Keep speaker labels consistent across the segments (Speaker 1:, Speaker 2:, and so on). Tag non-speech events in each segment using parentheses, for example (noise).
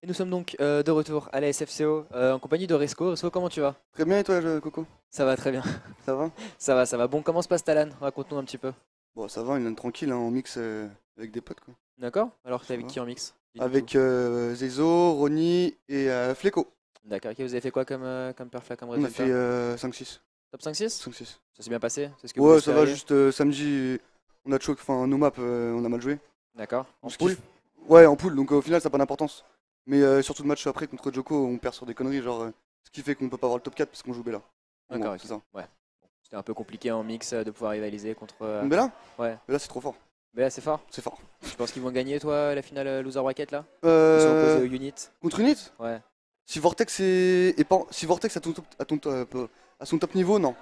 Speaker 1: Et nous sommes donc euh, de retour à la SFCO euh, en compagnie de Resco. Resco, comment tu vas Très bien et toi, Coco Ça va très bien. (laughs) Ça va Ça va, ça va. Bon, comment se passe ta Raconte-nous un petit peu. Bon, ça va,
Speaker 2: une est tranquille, hein, on en mix euh, avec des potes.
Speaker 1: D'accord. Alors, t'es avec qui en mix
Speaker 2: Avec Zezo, et
Speaker 1: Fleco. D'accord. Ok, vous avez fait quoi comme, comme perf comme On a fait
Speaker 2: 5-6.
Speaker 1: Top 5-6 5-6. Ça s'est bien passé Ouais, ça va, juste
Speaker 2: samedi, on a choqué, enfin, nos maps, on a mal joué. D'accord. En pool Ouais, en poule, donc au final, ça n'a pas d'importance. Mais euh, surtout le match après contre Joko, on perd sur des conneries, genre euh, ce qui fait qu'on peut pas avoir le top 4 parce qu'on joue Bella. c'est ça.
Speaker 1: Ouais. C'était un peu compliqué en mix euh, de pouvoir rivaliser contre. Bella Ouais. Bella, c'est trop fort. Bella c'est fort. C'est fort. Tu penses qu'ils vont gagner, toi, la finale Loser Bracket là Unit. contre Unit Ouais. Si
Speaker 2: Vortex est, si Vortex à son top niveau, non.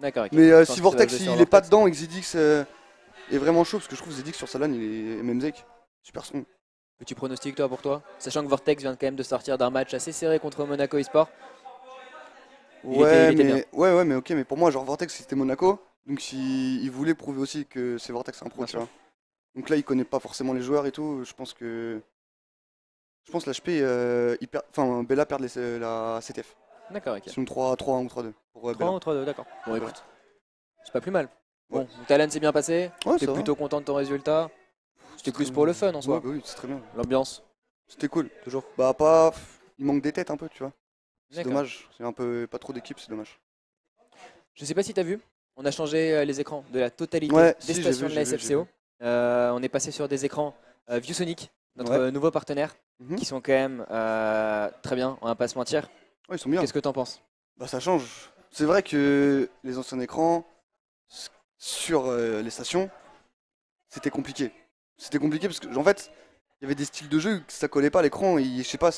Speaker 1: D'accord. Mais si Vortex il est pas dedans et que est vraiment chaud, parce que je trouve Zidix sur Salon il est zek super son. Petit pronostic toi pour toi Sachant que Vortex vient quand même de sortir d'un match assez serré contre Monaco eSport. Ouais, mais,
Speaker 2: ouais, ouais, mais ok, mais pour moi, genre Vortex c'était Monaco. Donc s'il voulait prouver aussi que c'est Vortex un pro, Donc là, il connaît pas forcément les joueurs et tout. Je pense que. Je pense l'HP, euh, enfin Bella perd
Speaker 1: euh, la CTF. D'accord, ok. C'est une 3-1 ou 3-2. 3-1 euh, ou 3-2, d'accord. Bon, écoute, c'est pas plus mal. Bon, Talon s'est bien passé. T'es plutôt content de ton résultat. C'était plus pour le fun en soi. Bah
Speaker 2: oui, c'est très bien. L'ambiance. C'était cool. Toujours. Bah pas. Il manque des têtes un peu, tu
Speaker 1: vois. C'est dommage. C'est un peu pas trop d'équipe, c'est dommage. Je sais pas si t'as vu. On a changé euh, les écrans de la totalité des stations de la SFCO. Euh, on est passé sur des écrans euh, ViewSonic, notre nouveau partenaire, mhm. qui sont quand même très bien. On va pas se mentir.
Speaker 2: ils sont bien. Qu'est-ce que t'en penses Bah ça change. C'est vrai que les anciens écrans sur les stations, c'était compliqué. C'était compliqué parce que, en fait, il y avait des styles de jeu que ça collait pas à l'écran. Et je sais pas.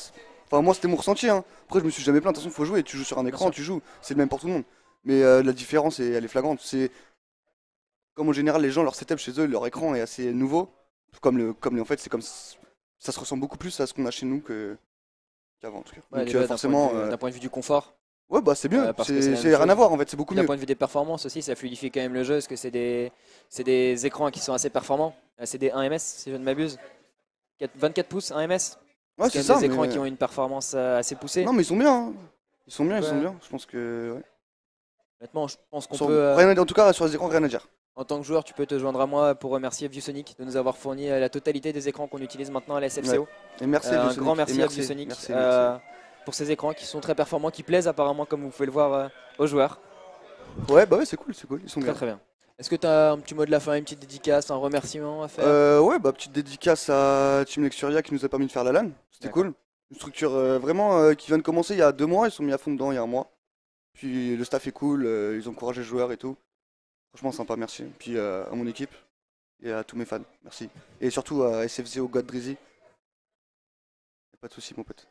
Speaker 2: Enfin, moi, c'était mon ressenti. Hein. Après, je me suis jamais plaint. De toute façon, faut jouer. Tu joues sur un écran, tu joues. C'est le même pour tout le monde. Mais euh, la différence, elle est flagrante. C'est comme en général, les gens, leur setup chez eux, leur écran est assez nouveau. Comme, le, en fait, c'est comme ça se ressent beaucoup plus à ce qu'on a chez nous qu'avant. Donc, euh, forcément, euh, d'un
Speaker 1: point, de vue du confort. Ouais, bah c'est bien, c'est rien à voir en fait. C'est beaucoup mieux. D'un point de vue des performances aussi, ça fluidifie quand même le jeu, parce que c'est des, des écrans qui sont assez performants. Euh, c'est des 1 ms, si je ne m'abuse. 24 pouces, 1 ms. Ouais, c'est ça. des écrans qui ont une performance euh, assez poussée. Non, mais ils sont bien.
Speaker 2: Hein. Ils sont bien, ils sont bien. Je pense que. Ouais. je pense qu'on peut. Euh, en tout cas, sur les écrans, rien à dire.
Speaker 1: En tant que joueur, tu peux te joindre à moi pour remercier ViewSonic de nous avoir fourni la totalité des écrans qu'on utilise maintenant à la SFCO. Et merci Un grand merci, à ViewSonic pour ces écrans qui sont très performants, qui plaisent apparemment, comme vous pouvez le voir aux joueurs. Ouais, bah ouais, c'est cool, c'est cool. Ils sont bien. Très bien. Est-ce que tu as un petit mot de la fin, une petite dédicace, un remerciement à faire euh,
Speaker 2: Ouais, bah, petite dédicace à Team Lexuria qui nous a permis de faire la LAN. C'était cool. Une structure euh, vraiment euh, qui vient de commencer il y a deux mois. Ils sont mis à fond dedans il y a un mois. Puis le staff est cool, euh, ils ont encouragé les joueurs et tout. Franchement, sympa, merci. Puis à mon équipe et à tous mes fans, merci. Et surtout à SFZO God Drizzy. Pas de soucis, mon pote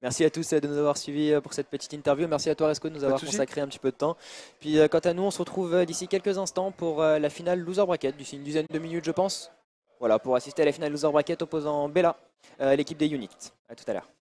Speaker 1: merci à tous euh, de nous avoir suivis euh, pour cette petite interview. Merci à toi, Resco, de nous avoir consacré un petit peu de temps. Puis, euh, quant à nous, on se retrouve d'ici quelques instants pour la finale loser bracket, d'ici une dizaine de minutes, je pense. Voilà, pour assister à la finale loser bracket opposant Bella, l'équipe des Units. A tout à l'heure.